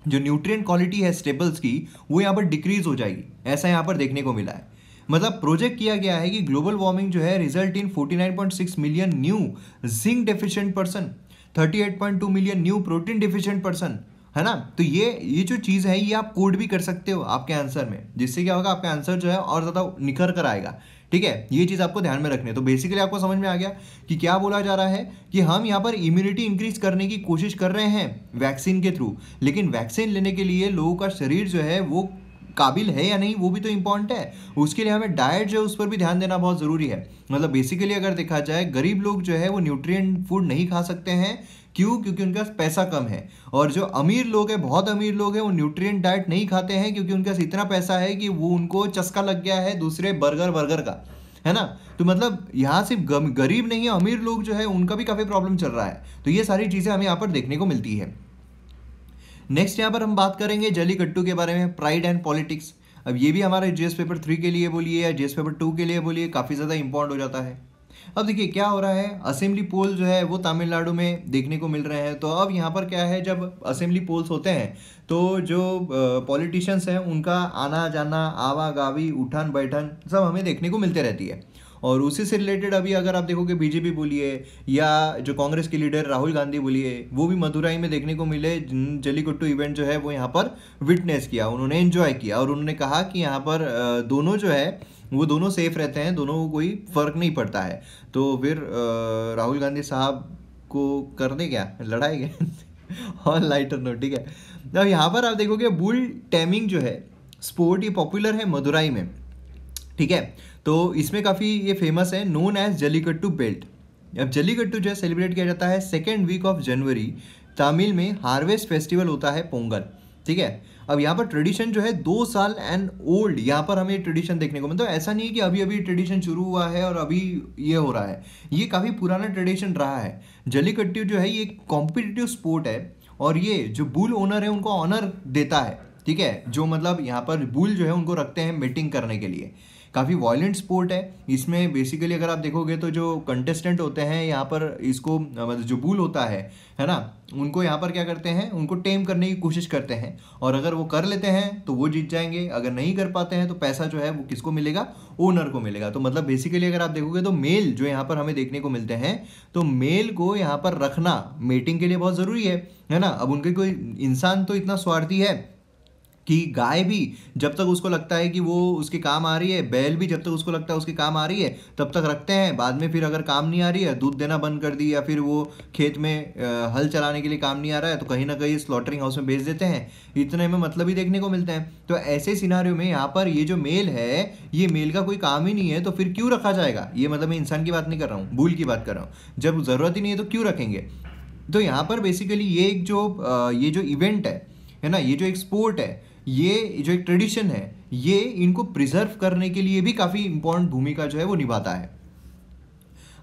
जो न्यूट्रिएंट क्वालिटी है स्टेबल्स की वो यहाँ पर डिक्रीज हो जाएगी ऐसा यहाँ पर देखने को मिला है मतलब प्रोजेक्ट किया गया है कि ग्लोबल वार्मिंग जो है result in 49.6 million new zinc deficient person 38.2 million new protein deficient person है ना तो ये ये जो चीज़ है ये आप कोड भी कर सकते हो आपके आंसर में जिससे क्या होगा आपका आंसर जो है और ज़्यादा निखर कर आएगा ठीक है ये चीज़ आपको ध्यान में रखनी है तो बेसिकली आपको समझ में आ गया कि क्या बोला जा रहा है कि हम यहाँ पर इम्यूनिटी इंक्रीज करने की कोशिश कर रहे हैं वैक्सीन के थ्रू लेकिन वैक्सीन लेने के लिए लोगों का शरीर जो है वो काबिल है या नहीं वो भी तो इम्पॉर्टेंट है उसके लिए हमें डाइट जो है उस पर भी ध्यान देना बहुत ज़रूरी है मतलब बेसिकली अगर देखा जाए गरीब लोग जो है वो न्यूट्रिएंट फूड नहीं खा सकते हैं क्यों क्योंकि उनके पास पैसा कम है और जो अमीर लोग हैं बहुत अमीर लोग हैं वो न्यूट्रिएंट डाइट नहीं खाते हैं क्योंकि उनके पास इतना पैसा है कि वो उनको चस्का लग गया है दूसरे बर्गर वर्गर का है ना तो मतलब यहाँ सिर्फ गरीब नहीं है अमीर लोग जो है उनका भी काफ़ी प्रॉब्लम चल रहा है तो ये सारी चीज़ें हमें यहाँ पर देखने को मिलती है नेक्स्ट यहाँ पर हम बात करेंगे जलीकट्टू के बारे में प्राइड एंड पॉलिटिक्स अब ये भी हमारे जीएस पेपर थ्री के लिए बोलिए या जीएस पेपर टू के लिए बोलिए काफ़ी ज़्यादा इंपॉर्ट हो जाता है अब देखिए क्या हो रहा है असेंबली पोल जो है वो तमिलनाडु में देखने को मिल रहे हैं तो अब यहाँ पर क्या है जब असेंबली पोल्स होते हैं तो जो पॉलिटिशियंस हैं उनका आना जाना आवागावी उठन बैठन सब हमें देखने को मिलते रहती है और उसी से रिलेटेड अभी अगर आप देखोगे बीजेपी बोलिए या जो कांग्रेस के लीडर राहुल गांधी बोलिए वो भी मदुराई में देखने को मिले जलीकुट्टू इवेंट जो है वो यहाँ पर विटनेस किया उन्होंने एंजॉय किया और उन्होंने कहा कि यहाँ पर दोनों जो है वो दोनों सेफ रहते हैं दोनों को कोई फ़र्क नहीं पड़ता है तो फिर राहुल गांधी साहब को करने क्या लड़ाई गए ऑन लाइटर नोट ठीक है अब यहाँ पर आप देखोगे बुल टैमिंग जो है स्पोर्ट ये पॉपुलर है मदुराई में ठीक है तो इसमें काफ़ी ये फेमस है नोन एज जलीकट्टू बेल्ट अब जलीकट्टू जो है सेलिब्रेट किया जाता है second week of January Tamil में हार्वेस्ट फेस्टिवल होता है पोंगल ठीक है अब यहाँ पर ट्रेडिशन जो है दो साल एंड ओल्ड यहाँ पर हमें ट्रेडिशन देखने को मतलब ऐसा नहीं है कि अभी अभी ट्रेडिशन शुरू हुआ है और अभी ये हो रहा है ये काफ़ी पुराना ट्रेडिशन रहा है जलीकट्टू जो है ये कॉम्पिटिटिव स्पोर्ट है और ये जो बुल ओनर है उनको ऑनर देता है ठीक है जो मतलब यहाँ पर बुल जो है उनको रखते हैं मीटिंग करने के लिए काफ़ी वायलेंट स्पोर्ट है इसमें बेसिकली अगर आप देखोगे तो जो कंटेस्टेंट होते हैं यहाँ पर इसको मतलब जो बूल होता है है ना उनको यहाँ पर क्या करते हैं उनको टेम करने की कोशिश करते हैं और अगर वो कर लेते हैं तो वो जीत जाएंगे अगर नहीं कर पाते हैं तो पैसा जो है वो किसको मिलेगा ओनर को मिलेगा तो मतलब बेसिकली अगर आप देखोगे तो मेल जो यहाँ पर हमें देखने को मिलते हैं तो मेल को यहाँ पर रखना मेटिंग के लिए बहुत ज़रूरी है है ना अब उनके कोई इंसान तो इतना स्वार्थी है कि गाय भी जब तक उसको लगता है कि वो उसके काम आ रही है बैल भी जब तक उसको लगता है उसके काम आ रही है तब तक रखते हैं बाद में फिर अगर काम नहीं आ रही है दूध देना बंद कर दी या फिर वो खेत में हल चलाने के लिए काम नहीं आ रहा है तो कहीं ना कहीं स्लॉटरिंग हाउस में भेज देते हैं इतने में मतलब ही देखने को मिलते हैं तो ऐसे सिनारियों में यहाँ पर ये जो मेल है ये मेल का कोई काम ही नहीं है तो फिर क्यों रखा जाएगा ये मतलब मैं इंसान की बात नहीं कर रहा हूँ भूल की बात कर रहा हूँ जब ज़रूरत ही नहीं है तो क्यों रखेंगे तो यहाँ पर बेसिकली ये एक जो ये जो इवेंट है है ना ये जो एक स्पोर्ट है ये जो एक ट्रेडिशन है ये इनको प्रिजर्व करने के लिए भी काफ़ी इंपॉर्टेंट भूमिका जो है वो निभाता है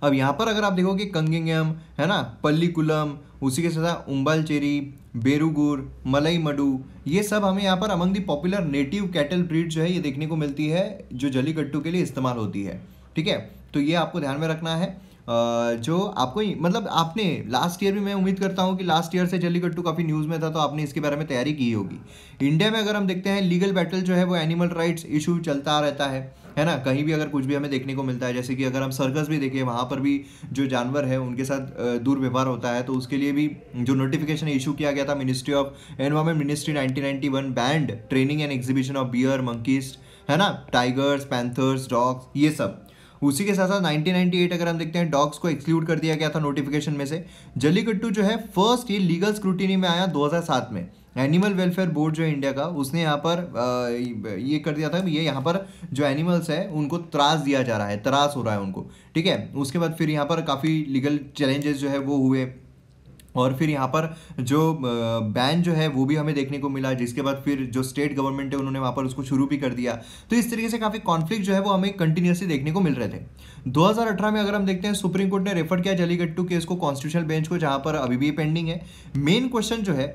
अब यहाँ पर अगर आप देखोगे कंगिंगम है ना पल्लीकुलम उसी के साथ उम्बालचेरी बेरुगुर मलई मडू ये सब हमें यहाँ पर among the popular native cattle breed जो है ये देखने को मिलती है जो जलीकट्टू के लिए इस्तेमाल होती है ठीक है तो ये आपको ध्यान में रखना है जो आपको मतलब आपने लास्ट ईयर भी मैं उम्मीद करता हूँ कि लास्ट ईयर से जल्लीकट्टू काफ़ी न्यूज़ में था तो आपने इसके बारे में तैयारी की होगी इंडिया में अगर हम देखते हैं लीगल बैटल जो है वो एनिमल राइट्स इशू चलता रहता है है ना कहीं भी अगर कुछ भी हमें देखने को मिलता है जैसे कि अगर हम सर्कस भी देखें वहाँ पर भी जो जानवर है उनके साथ दुर्व्यवहार होता है तो उसके लिए भी जो नोटिफिकेशन इशू किया गया था ministry of environment ministry 1991 banned training and exhibition of bear monkeys है ना टाइगर्स पैंथर्स डॉग्स ये सब उसी के साथ साथ 1998 अगर हम देखते हैं डॉग्स को एक्सक्लूड कर दिया गया था नोटिफिकेशन में से जलीकट्टू जो है फर्स्ट ये लीगल स्क्रूटिनी में आया 2007 में एनिमल वेलफेयर बोर्ड जो है इंडिया का उसने यहाँ पर ये कर दिया था ये यहाँ पर जो एनिमल्स है उनको त्रास दिया जा रहा है त्रास हो रहा है उनको ठीक है उसके बाद फिर यहाँ पर काफ़ी लीगल चैलेंजेस जो है वो हुए और फिर यहाँ पर जो बैन जो है वो भी हमें देखने को मिला जिसके बाद फिर जो स्टेट गवर्नमेंट है उन्होंने वहाँ पर उसको शुरू भी कर दिया तो इस तरीके से काफ़ी कॉन्फ्लिक्ट जो है वो हमें कंटिन्यूसली देखने को मिल रहे थे 2018 में अगर हम देखते हैं सुप्रीम कोर्ट ने रेफर किया जलीगट्टू केस को कॉन्स्टिट्यूशनल बेंच को जहाँ पर अभी भी पेंडिंग है मेन क्वेश्चन जो है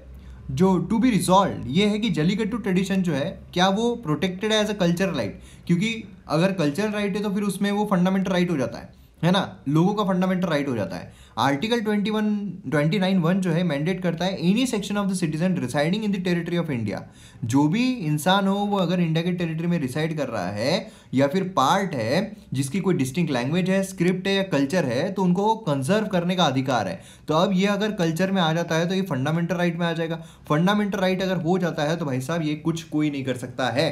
जो टू बी रिजॉल्व ये है कि जलीकट्टू ट्रेडिशन जो है क्या वो प्रोटेक्टेड है एज अ कल्चर राइट क्योंकि अगर कल्चर राइट है तो फिर उसमें वो फंडामेंटल राइट हो जाता है है ना लोगों का फंडामेंटल राइट हो जाता है article twenty one twenty nine one जो है मैंडेट करता है any section of the citizen residing in the territory of India जो भी इंसान हो वो अगर इंडिया के टेरिटरी में रिसाइड कर रहा है या फिर पार्ट है जिसकी कोई डिस्टिंक्ट लैंग्वेज है स्क्रिप्ट है या कल्चर है तो उनको कंजर्व करने का अधिकार है तो अब ये अगर कल्चर में आ जाता है तो ये फंडामेंटल राइट में आ जाएगा फंडामेंटल राइट अगर हो जाता है तो भाई साहब ये कुछ कोई नहीं कर सकता है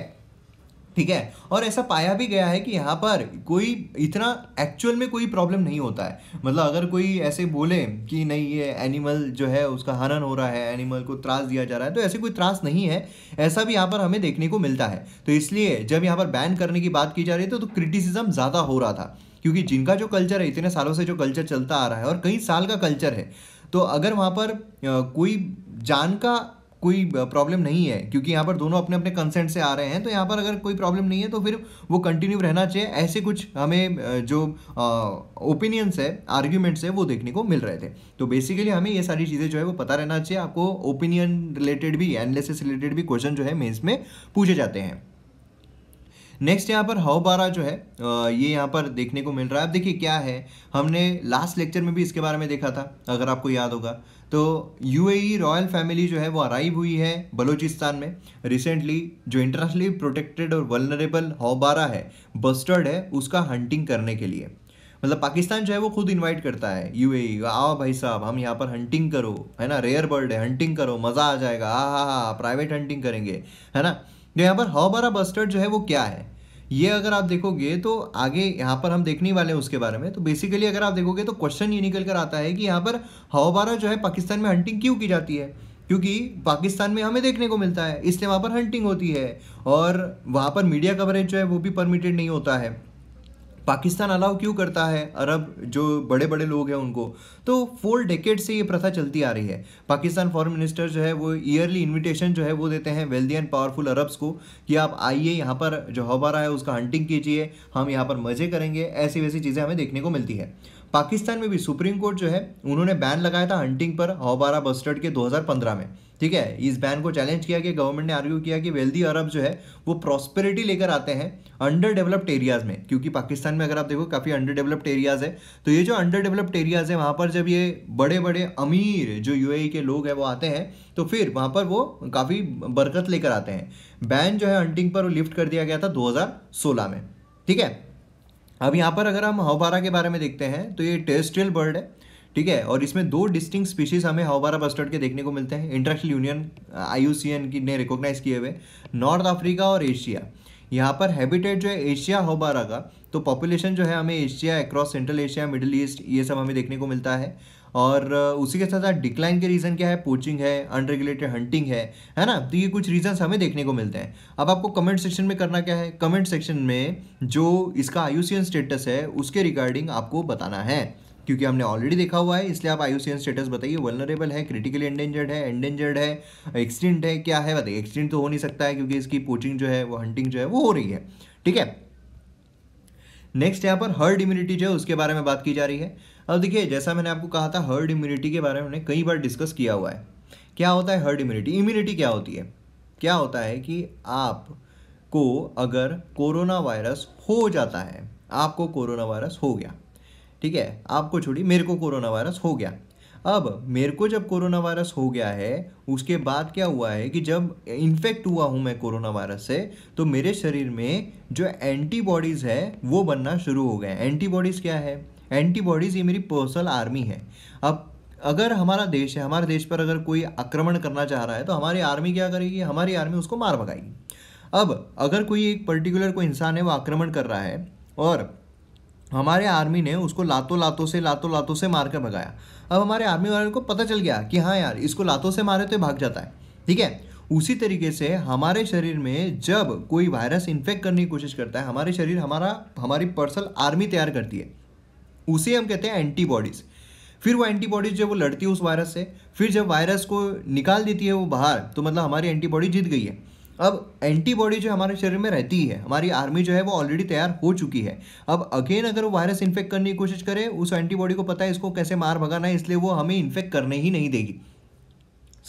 ठीक है और ऐसा पाया भी गया है कि यहाँ पर कोई इतना एक्चुअल में कोई प्रॉब्लम नहीं होता है मतलब अगर कोई ऐसे बोले कि नहीं ये एनिमल जो है उसका हनन हो रहा है एनिमल को त्रास दिया जा रहा है तो ऐसे कोई त्रास नहीं है ऐसा भी यहाँ पर हमें देखने को मिलता है तो इसलिए जब यहाँ पर बैन करने की बात की जा रही थी तो क्रिटिसिज्म ज़्यादा हो रहा था क्योंकि जिनका जो कल्चर है इतने सालों से जो कल्चर चलता आ रहा है और कई साल का कल्चर है तो अगर वहाँ पर कोई जान का कोई प्रॉब्लम नहीं है क्योंकि यहाँ पर दोनों अपने अपने कंसेंट से आ रहे हैं तो यहाँ पर अगर कोई प्रॉब्लम नहीं है तो फिर वो कंटिन्यू रहना चाहिए ऐसे कुछ हमें जो ओपिनियंस है आर्ग्यूमेंट्स है वो देखने को मिल रहे थे तो बेसिकली हमें ये सारी चीज़ें जो है वो पता रहना चाहिए आपको ओपिनियन रिलेटेड भी एनालिसिस रिलेटेड भी क्वेश्चन जो है मेन्स में पूछे जाते हैं नेक्स्ट यहाँ पर हाउ बारा जो है ये यहाँ पर देखने को मिल रहा है अब देखिए क्या है हमने लास्ट लेक्चर में भी इसके बारे में देखा था अगर आपको याद होगा तो यूएई रॉयल फैमिली जो है वो अराइव हुई है बलूचिस्तान में रिसेंटली जो इंटरनेशनली प्रोटेक्टेड और वलनरेबल हौबारा है बस्टर्ड है उसका हंटिंग करने के लिए मतलब पाकिस्तान जो है वो खुद इनवाइट करता है यू ए आओ भाई साहब हम यहाँ पर हंटिंग करो है ना रेयर बर्ड है हंटिंग करो मज़ा आ जाएगा हा हा हा प्राइवेट हंटिंग करेंगे है ना जो तो यहाँ पर हौबारा बस्टर्ड जो है वो क्या है ये अगर आप देखोगे तो आगे यहाँ पर हम देखने वाले हैं उसके बारे में तो बेसिकली अगर आप देखोगे तो क्वेश्चन ये निकल कर आता है कि यहाँ पर हवाबारा जो है पाकिस्तान में हंटिंग क्यों की जाती है क्योंकि पाकिस्तान में हमें देखने को मिलता है इसलिए वहाँ पर हंटिंग होती है और वहाँ पर मीडिया कवरेज जो है वो भी परमिटेड नहीं होता है पाकिस्तान अलाउ क्यों करता है अरब जो बड़े बड़े लोग हैं उनको तो फोर डेकेड से ये प्रथा चलती आ रही है पाकिस्तान फॉरेन मिनिस्टर जो है वो ईयरली इनविटेशन जो है वो देते हैं वेल्दी एंड पावरफुल अरब्स को कि आप आइए यहाँ पर जो हवारा है उसका हंटिंग कीजिए हम यहाँ पर मज़े करेंगे ऐसी वैसी चीज़ें हमें देखने को मिलती है पाकिस्तान में भी सुप्रीम कोर्ट जो है उन्होंने बैन लगाया था हंटिंग पर हवारा बस्टर्ड के 2015 में ठीक है इस बैन को चैलेंज किया कि गवर्नमेंट ने आर्ग्यू किया कि वेल्दी अरब जो है वो प्रॉस्पेरिटी लेकर आते हैं अंडर डेवलप्ड एरियाज़ में क्योंकि पाकिस्तान में अगर आप देखो काफ़ी अंडर डेवलप्ड एरियाज़ है तो ये जो अंडर डेवलप्ड एरियाज़ है वहाँ पर जब ये बड़े बड़े अमीर जो यू e के लोग हैं वो आते हैं तो फिर वहाँ पर वो काफ़ी बरकत लेकर आते हैं बैन जो है हंटिंग पर लिफ्ट कर दिया गया था दो में ठीक है अब यहाँ पर अगर हम हवारा के बारे में देखते हैं तो ये टेस्ट्रियल बर्ड है ठीक है और इसमें दो डिस्टिंग स्पीशीज हमें हवाबारा बस्टर्ड के देखने को मिलते हैं इंटरनेशनल यूनियन आई की ने रिकॉग्नाइज किए हुए नॉर्थ अफ्रीका और एशिया यहाँ पर हैबिटेट जो है एशिया हवाबारा का तो पॉपुलेशन जो है हमें Asia across central Asia middle east ये सब हमें देखने को मिलता है और uh, उसी के साथ साथ डिक्लाइन के रीज़न क्या है पोचिंग है अनरेगुलेटेड हंटिंग है है ना तो ये कुछ रीजंस हमें देखने को मिलते हैं अब आपको कमेंट सेक्शन में करना क्या है कमेंट सेक्शन में जो इसका आयुसियन स्टेटस है उसके रिगार्डिंग आपको बताना है क्योंकि हमने ऑलरेडी देखा हुआ है इसलिए आप आयुसीएन स्टेटस बताइए वेलनरेबल है क्रिटिकली एंडेंजर्ड है एंडेंजर्ड है एक्सटेंट है क्या है बताइए एक्सटेंट तो हो नहीं सकता है क्योंकि इसकी पोचिंग जो है वो हंटिंग जो है वो हो रही है ठीक है नेक्स्ट यहाँ पर हर्ड इम्यूनिटी जो है उसके बारे में बात की जा रही है अब देखिए जैसा मैंने आपको कहा था हर्ड इम्यूनिटी के बारे में हमने कई बार डिस्कस किया हुआ है क्या होता है हर्ड इम्यूनिटी इम्यूनिटी क्या होती है क्या होता है कि आप को अगर कोरोना वायरस हो जाता है आपको कोरोना वायरस हो गया ठीक है आपको छोड़िए मेरे को कोरोना वायरस हो गया अब मेरे को जब कोरोना वायरस हो गया है उसके बाद क्या हुआ है कि जब इन्फेक्ट हुआ हूँ मैं कोरोना वायरस से तो मेरे शरीर में जो एंटीबॉडीज़ है वो बनना शुरू हो गए एंटीबॉडीज़ क्या है एंटीबॉडीज़ ये मेरी पर्सनल आर्मी है अब अगर हमारा देश है हमारे देश पर अगर कोई आक्रमण करना चाह रहा है तो हमारी आर्मी क्या करेगी हमारी आर्मी उसको मार भगाएगी अब अगर कोई एक पर्टिकुलर कोई इंसान है वो आक्रमण कर रहा है और हमारे आर्मी ने उसको लातों लातों से लातों लातों से मार कर भगाया अब हमारे आर्मी वालों को पता चल गया कि हाँ यार इसको लातों से मारे तो भाग जाता है ठीक है उसी तरीके से हमारे शरीर में जब कोई वायरस इन्फेक्ट करने की कोशिश करता है हमारे शरीर हमारा हमारी पर्सनल आर्मी तैयार करती है उसे हम कहते हैं एंटीबॉडीज़ फिर वो एंटीबॉडीज़ जब वो लड़ती है उस वायरस से फिर जब वायरस को निकाल देती है वो बाहर तो मतलब हमारी एंटीबॉडी जीत गई है अब एंटीबॉडी जो हमारे शरीर में रहती है हमारी आर्मी जो है वो ऑलरेडी तैयार हो चुकी है अब अगेन अगर वो वायरस इन्फेक्ट करने की कोशिश करे उस एंटीबॉडी को पता है इसको कैसे मार भगाना है इसलिए वो हमें इन्फेक्ट करने ही नहीं देगी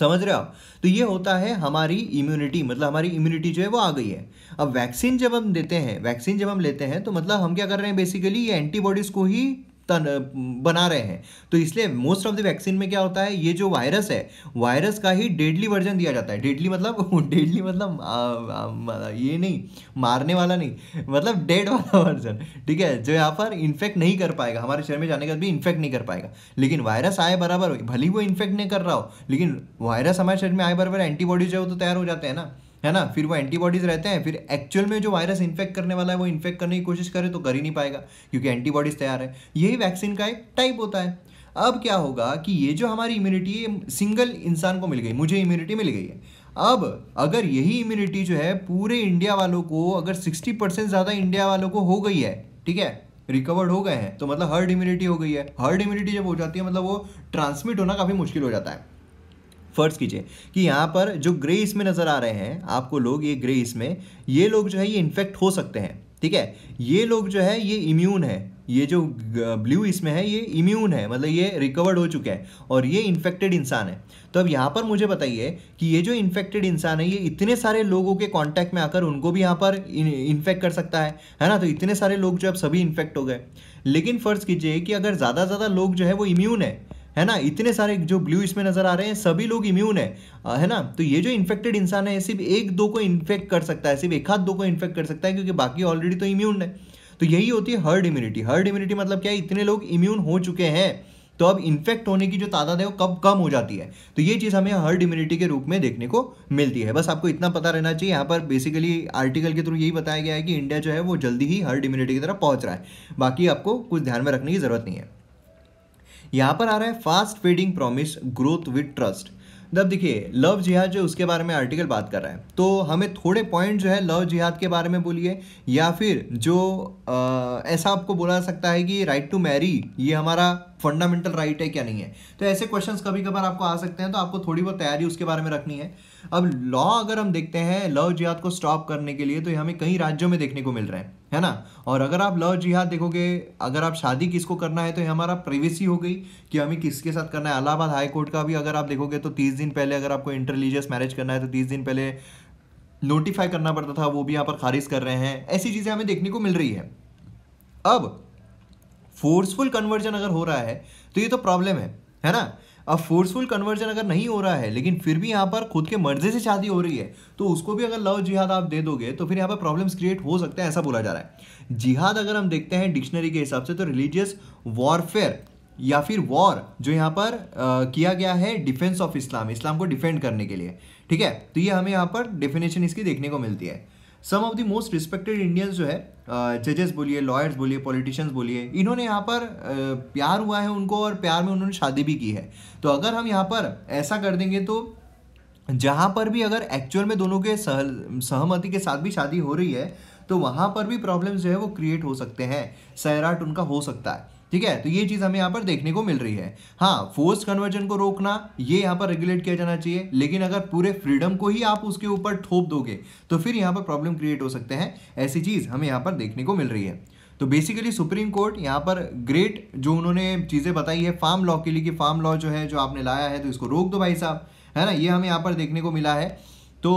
समझ रहे हो तो ये होता है हमारी इम्यूनिटी मतलब हमारी इम्यूनिटी जो है वो आ गई है अब वैक्सीन जब हम देते हैं वैक्सीन जब हम लेते हैं तो मतलब हम क्या कर रहे हैं बेसिकली ये एंटीबॉडीज़ को ही बना रहे हैं तो इसलिए मोस्ट ऑफ द वैक्सीन में क्या होता है ये जो वायरस है वायरस का ही डेडली वर्जन दिया जाता है डेडली मतलब डेडली <laughs> मतलब आ, आ, मतलब ये नहीं मारने वाला नहीं मतलब डेड वाला वर्जन ठीक है जो यहाँ पर इन्फेक्ट नहीं कर पाएगा हमारे शरीर में जाने का भी इन्फेक्ट नहीं कर पाएगा लेकिन वायरस आए बराबर भली वो इन्फेक्ट नहीं कर रहा हो लेकिन वायरस हमारे शरीर में आए बराबर एंटीबॉडीज जो तो तैयार हो जाते हैं ना है ना फिर वो एंटीबॉडीज़ रहते हैं फिर एक्चुअल में जो वायरस इन्फेक्ट करने वाला है वो इन्फेक्ट करने की कोशिश करे तो कर ही नहीं पाएगा क्योंकि एंटीबॉडीज़ तैयार है यही वैक्सीन का एक टाइप होता है अब क्या होगा कि ये जो हमारी इम्यूनिटी है सिंगल इंसान को मिल गई मुझे इम्यूनिटी मिल गई है अब अगर यही इम्यूनिटी जो है पूरे इंडिया वालों को अगर सिक्सटी परसेंट ज़्यादा इंडिया वालों को हो गई है ठीक है रिकवर्ड हो गए हैं तो मतलब हर्ड इम्यूनिटी हो गई है हर्ड इम्यूनिटी जब हो जाती है मतलब वो ट्रांसमिट होना काफ़ी मुश्किल हो जाता है फ़र्ज़ कीजिए कि यहाँ पर जो ग्रे इसमें नज़र आ रहे हैं आपको लोग ये ग्रे इसमें ये लोग जो है ये इन्फेक्ट हो सकते हैं ठीक है ये लोग जो है ये इम्यून है ये जो ब्लू इसमें है ये इम्यून है मतलब ये रिकवर्ड हो चुका है और ये इन्फेक्टेड इंसान है तो अब यहाँ पर मुझे बताइए कि ये जो इन्फेक्टेड इंसान है ये इतने सारे लोगों के कांटेक्ट में आकर उनको भी यहाँ पर इन्फेक्ट कर सकता है है ना तो इतने सारे लोग जो अब सभी इन्फेक्ट हो गए लेकिन फ़र्ज़ कीजिए कि अगर ज़्यादा ज़्यादा लोग जो है वो इम्यून है है ना इतने सारे जो ब्लू इसमें नज़र आ रहे हैं सभी लोग इम्यून है है ना तो ये जो इन्फेक्टेड इंसान है सिर्फ एक दो को इन्फेक्ट कर सकता है सिर्फ एक हाथ दो को इन्फेक्ट कर सकता है क्योंकि बाकी ऑलरेडी तो इम्यून है तो यही होती है हर्ड इम्यूनिटी हर्ड इम्यूनिटी मतलब क्या है इतने लोग इम्यून हो चुके हैं तो अब इन्फेक्ट होने की जो तादाद है वो कब कम हो जाती है तो ये चीज़ हमें हर्ड इम्यूनिटी के रूप में देखने को मिलती है बस आपको इतना पता रहना चाहिए यहाँ पर बेसिकली आर्टिकल के थ्रू यही बताया गया है कि इंडिया जो है वो जल्दी ही हर्ड इम्यूनिटी की तरफ पहुँच रहा है बाकी आपको कुछ ध्यान में रखने की ज़रूरत नहीं है यहाँ पर आ रहा है fast feeding promise growth with trust जब देखिए लव जिहाद जो उसके बारे में आर्टिकल बात कर रहा है तो हमें थोड़े पॉइंट जो है लव जिहाद के बारे में बोलिए या फिर जो आ, ऐसा आपको बोला सकता है कि राइट टू मैरी ये हमारा फंडामेंटल राइट है क्या नहीं है तो ऐसे क्वेश्चंस कभी कभार आपको आ सकते हैं तो आपको थोड़ी बहुत तैयारी उसके बारे में रखनी है अब लॉ अगर हम देखते हैं लव जिहाद को स्टॉप करने के लिए तो ये हमें कई राज्यों में देखने को मिल रहे हैं है ना और अगर आप लव जिहाद देखोगे अगर आप शादी किसको करना है तो ये हमारा प्रिवेसी हो गई कि हमें किसके साथ करना है अलाहाबाद हाई कोर्ट का भी अगर आप देखोगे तो तीस दिन पहले अगर आपको इंटरलीजियस मैरिज करना है तो तीस दिन पहले नोटिफाई करना पड़ता था वो भी यहाँ पर खारिज कर रहे हैं ऐसी चीज़ें हमें देखने को मिल रही है अब फोर्सफुल कन्वर्जन अगर हो रहा है तो ये तो प्रॉब्लम है है ना अब फोर्सफुल कन्वर्जन अगर नहीं हो रहा है लेकिन फिर भी यहाँ पर खुद के मर्जी से शादी हो रही है तो उसको भी अगर लव जिहाद आप दे दोगे तो फिर यहाँ पर प्रॉब्लम्स क्रिएट हो सकते हैं ऐसा बोला जा रहा है जिहाद अगर हम देखते हैं डिक्शनरी के हिसाब से तो रिलीजियस वॉरफेयर या फिर वॉर जो यहाँ पर आ, किया गया है डिफेंस ऑफ इस्लाम इस्लाम को डिफेंड करने के लिए ठीक है तो ये हमें यहाँ पर डेफिनेशन इसकी देखने को मिलती है some of the most respected Indians जो है जजेस बोलिए लॉयर्स बोलिए पॉलिटिशियंस बोलिए इन्होंने यहाँ पर प्यार हुआ है उनको और प्यार में उन्होंने शादी भी की है तो अगर हम यहाँ पर ऐसा कर देंगे तो जहाँ पर भी अगर एक्चुअल में दोनों के सह सहमति के साथ भी शादी हो रही है तो वहाँ पर भी प्रॉब्लम्स जो है वो क्रिएट हो सकते हैं सैराट उनका हो सकता है ठीक है तो ये चीज़ हमें यहां पर देखने को मिल रही है हाँ फोर्स कन्वर्जन को रोकना ये यहां पर रेगुलेट किया जाना चाहिए लेकिन अगर पूरे फ्रीडम को ही आप उसके ऊपर थोप दोगे तो फिर यहां पर प्रॉब्लम क्रिएट हो सकते हैं ऐसी चीज़ हमें यहां पर देखने को मिल रही है तो बेसिकली सुप्रीम कोर्ट यहाँ पर ग्रेट जो उन्होंने चीज़ें बताई है फार्म लॉ के लिए कि फार्म लॉ जो है जो आपने लाया है तो इसको रोक दो भाई साहब है ना ये हमें यहाँ पर देखने को मिला है तो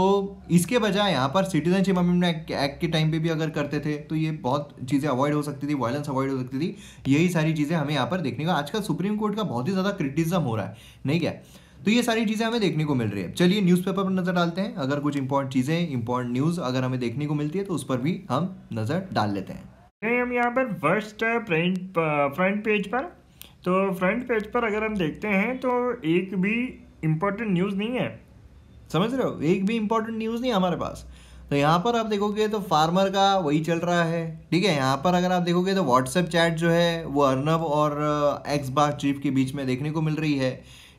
इसके बजाय यहाँ पर सिटीजनशिप अमेंडमेंट एक्ट के टाइम पे भी अगर करते थे तो ये बहुत चीज़ें अवॉइड हो सकती थी वायलेंस अवॉइड हो सकती थी यही सारी चीज़ें हमें यहाँ पर देखने को आजकल सुप्रीम कोर्ट का बहुत ही ज़्यादा क्रिटिज्म हो रहा है नहीं क्या तो ये सारी चीज़ें हमें देखने को मिल रही है चलिए न्यूज़पेपर पर नज़र डालते हैं अगर कुछ इंपॉर्टेंट चीज़ें इंपॉर्टेंट न्यूज़ अगर हमें देखने को मिलती है तो उस पर भी हम नज़र डाल लेते हैं हम यहाँ पर फर्स्ट प्रिंट फ्रंट पेज पर तो फ्रंट पेज पर अगर हम देखते हैं तो एक भी इम्पोर्टेंट न्यूज़ नहीं है समझ रहे हो एक भी इंपॉर्टेंट न्यूज़ नहीं हमारे पास तो यहाँ पर आप देखोगे तो फार्मर का वही चल रहा है ठीक है यहाँ पर अगर आप देखोगे तो व्हाट्सएप चैट जो है वो अर्नब और एक्स बाग चीफ के बीच में देखने को मिल रही है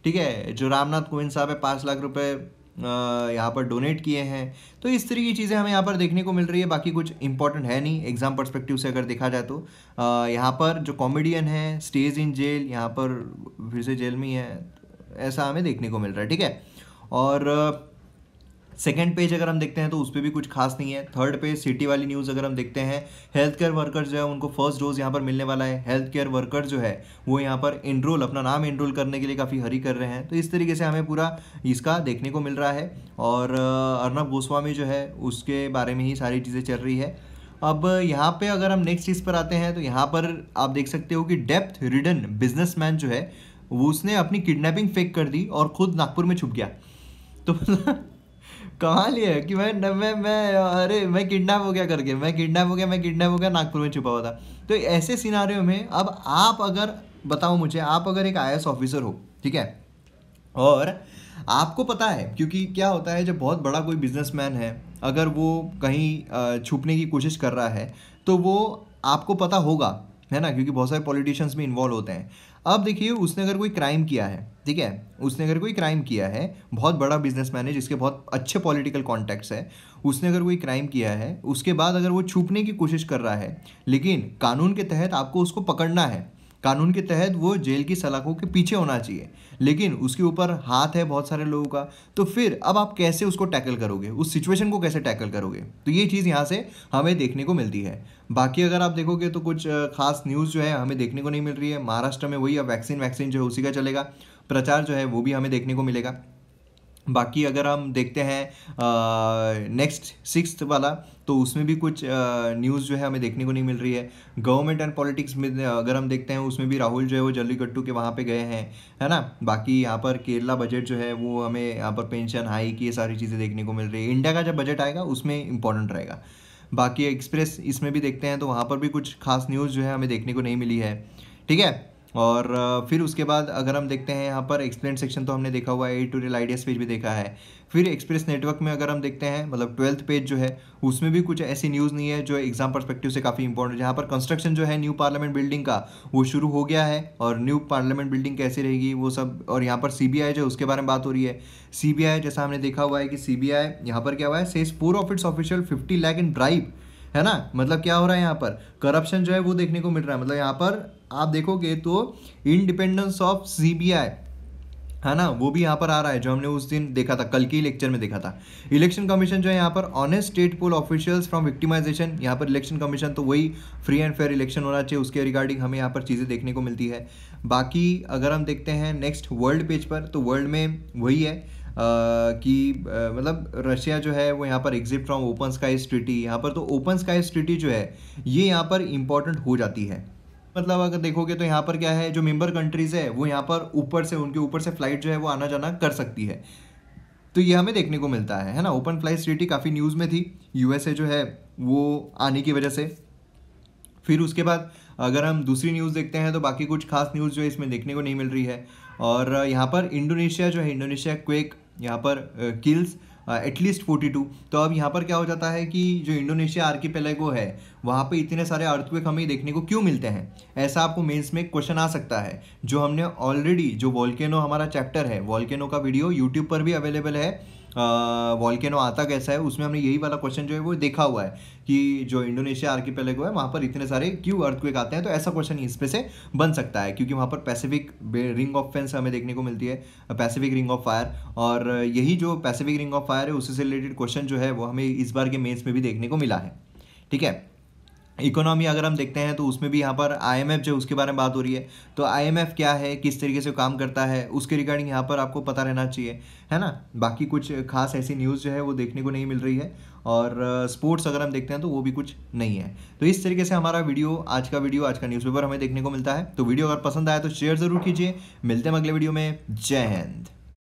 ठीक है जो रामनाथ कोविंद साहब है पाँच लाख रुपए यहाँ पर डोनेट किए हैं तो इस तरीके की चीज़ें हमें यहाँ पर देखने को मिल रही है बाकी कुछ इंपॉर्टेंट है नहीं एग्जाम परस्पेक्टिव से अगर देखा जाए तो यहाँ पर जो कॉमेडियन है स्टेज इन जेल यहाँ पर फिर से जेल में ही है ऐसा हमें देखने को मिल रहा है ठीक है और सेकेंड पेज अगर हम देखते हैं तो उस पर भी कुछ खास नहीं है थर्ड पेज सिटी वाली न्यूज़ अगर हम देखते हैं हेल्थ केयर वर्कर्स जो है उनको फर्स्ट डोज यहाँ पर मिलने वाला है हेल्थ केयर वर्कर जो है वो यहाँ पर इनरोल अपना नाम इनरोल करने के लिए काफ़ी हरी कर रहे हैं तो इस तरीके से हमें पूरा इसका देखने को मिल रहा है और अर्नब गोस्वामी जो है उसके बारे में ही सारी चीज़ें चल रही है अब यहाँ पर अगर हम नेक्स्ट चीज़ पर आते हैं तो यहाँ पर आप देख सकते हो कि डेप्थ रिडन बिजनेस जो है वो उसने अपनी किडनेपिंग फेक कर दी और खुद नागपुर में छुप गया तो कहाँ लिए कि मैं मैं मैं अरे मैं किडनैप हो गया करके मैं किडनैप हो गया मैं किडनैप हो गया नागपुर में छुपा हुआ था तो ऐसे सिनारियों में अब आप अगर बताओ मुझे आप अगर एक आई ऑफिसर हो ठीक है और आपको पता है क्योंकि क्या होता है जब बहुत बड़ा कोई बिजनेसमैन है अगर वो कहीं छुपने की कोशिश कर रहा है तो वो आपको पता होगा है ना क्योंकि बहुत सारे पॉलिटिशियंस भी इन्वॉल्व होते हैं अब देखिए उसने अगर कोई क्राइम किया है ठीक है उसने अगर कोई क्राइम किया है बहुत बड़ा बिजनेसमैन है जिसके बहुत अच्छे पॉलिटिकल कॉन्टैक्ट्स है उसने अगर कोई क्राइम किया है उसके बाद अगर वो छुपने की कोशिश कर रहा है लेकिन कानून के तहत आपको उसको पकड़ना है कानून के तहत वो जेल की सलाखों के पीछे होना चाहिए लेकिन उसके ऊपर हाथ है बहुत सारे लोगों का तो फिर अब आप कैसे उसको टैकल करोगे उस सिचुएशन को कैसे टैकल करोगे तो ये चीज़ यहाँ से हमें देखने को मिलती है बाकी अगर आप देखोगे तो कुछ खास न्यूज़ जो है हमें देखने को नहीं मिल रही है महाराष्ट्र में वही अब वैक्सीन वैक्सीन जो है उसी का चलेगा प्रचार जो है वो भी हमें देखने को मिलेगा बाकी अगर हम देखते हैं नेक्स्ट सिक्स वाला तो उसमें भी कुछ न्यूज़ जो है हमें देखने को नहीं मिल रही है गवर्नमेंट एंड पॉलिटिक्स में अगर हम देखते हैं उसमें भी राहुल जो है वो जल्लीकट्टू के वहाँ पे गए हैं है ना बाकी यहाँ पर केरला बजट जो है वो हमें यहाँ पर पेंशन हाइक ये सारी चीज़ें देखने को मिल रही है इंडिया का जब बजट आएगा उसमें इंपॉर्टेंट रहेगा बाकी एक्सप्रेस इसमें भी देखते हैं तो वहाँ पर भी कुछ खास न्यूज़ जो है हमें देखने को नहीं मिली है ठीक है और फिर उसके बाद अगर हम देखते हैं यहाँ पर एक्सप्लेन सेक्शन तो हमने देखा हुआ है टू एडिटोरियल आइडियाज पेज भी देखा है फिर एक्सप्रेस नेटवर्क में अगर हम देखते हैं मतलब ट्वेल्थ पेज जो है उसमें भी कुछ ऐसी न्यूज़ नहीं है जो एग्जाम परस्पेक्टिव से काफ़ी इंपॉर्टेंट जहाँ पर कंस्ट्रक्शन जो है न्यू पार्लियामेंट बिल्डिंग का वो शुरू हो गया है और न्यू पार्लियामेंट बिल्डिंग कैसे रहेगी वो सब और यहाँ पर सी जो उसके बारे में बात हो रही है सी जैसा हमने देखा हुआ है कि सी बी यहाँ पर क्या हुआ है says four of its official fifty lakh in drive है ना मतलब क्या हो रहा है यहाँ पर करप्शन जो है वो देखने को मिल रहा है मतलब यहाँ पर आप देखोगे तो इंडिपेंडेंस ऑफ सीबीआई है ना वो भी यहाँ पर आ रहा है जो हमने उस दिन देखा था कल के लेक्चर में देखा था इलेक्शन कमीशन जो है यहाँ पर honest state poll officials from victimisation यहाँ पर इलेक्शन कमीशन तो वही फ्री एंड फेयर इलेक्शन होना चाहिए उसके रिगार्डिंग हमें यहाँ पर चीज़ें देखने को मिलती है बाकी अगर हम देखते हैं नेक्स्ट वर्ल्ड पेज पर तो वर्ल्ड में वही है कि मतलब रशिया जो है वो यहाँ पर exit from open sky treaty यहाँ पर तो ओपन स्काई स्ट्रिटी जो है ये यहाँ पर इंपॉर्टेंट हो जाती है मतलब अगर देखोगे तो यहाँ पर क्या है जो मेम्बर कंट्रीज़ है वो यहाँ पर ऊपर से उनके ऊपर से फ्लाइट जो है वो आना जाना कर सकती है तो ये हमें देखने को मिलता है है ना ओपन फ्लाइट सिटी काफ़ी न्यूज़ में थी यूएसए जो है वो आने की वजह से फिर उसके बाद अगर हम दूसरी न्यूज़ देखते हैं तो बाकी कुछ खास न्यूज़ जो है इसमें देखने को नहीं मिल रही है और यहाँ पर इंडोनेशिया जो है इंडोनेशिया क्वेक यहाँ पर किल्स एटलीस्ट फोर्टी टू तो अब यहाँ पर क्या हो जाता है कि जो इंडोनेशिया पेलेगो है वहाँ पे इतने सारे अर्थवेक हमें देखने को क्यों मिलते हैं ऐसा आपको मेंस में क्वेश्चन आ सकता है जो हमने ऑलरेडी जो वॉल्केनो हमारा चैप्टर है वॉल्केनो का वीडियो यूट्यूब पर भी अवेलेबल है वॉल्केनो आता कैसा है उसमें हमने यही वाला क्वेश्चन जो है वो देखा हुआ है कि जो इंडोनेशिया हुआ है वहाँ पर इतने सारे क्यों अर्थक्वेक आते हैं तो ऐसा क्वेश्चन इस पे से बन सकता है क्योंकि वहाँ पर पैसिफिक रिंग ऑफ फेंस हमें देखने को मिलती है पैसिफिक रिंग ऑफ फायर और यही जो पैसिफिक रिंग ऑफ फायर है उससे रिलेटेड क्वेश्चन जो है वो हमें इस बार के मेन्स में भी देखने को मिला है ठीक है इकोनॉमी अगर हम देखते हैं तो उसमें भी यहाँ पर आईएमएफ जो उसके बारे में बात हो रही है तो आईएमएफ क्या है किस तरीके से काम करता है उसके रिगार्डिंग यहाँ पर आपको पता रहना चाहिए है ना बाकी कुछ खास ऐसी न्यूज़ जो है वो देखने को नहीं मिल रही है और स्पोर्ट्स uh, अगर हम देखते हैं तो वो भी कुछ नहीं है तो इस तरीके से हमारा वीडियो आज का वीडियो आज का न्यूज़पेपर हमें देखने को मिलता है तो वीडियो अगर पसंद आया तो शेयर ज़रूर कीजिए मिलते हैं अगले वीडियो में जय हिंद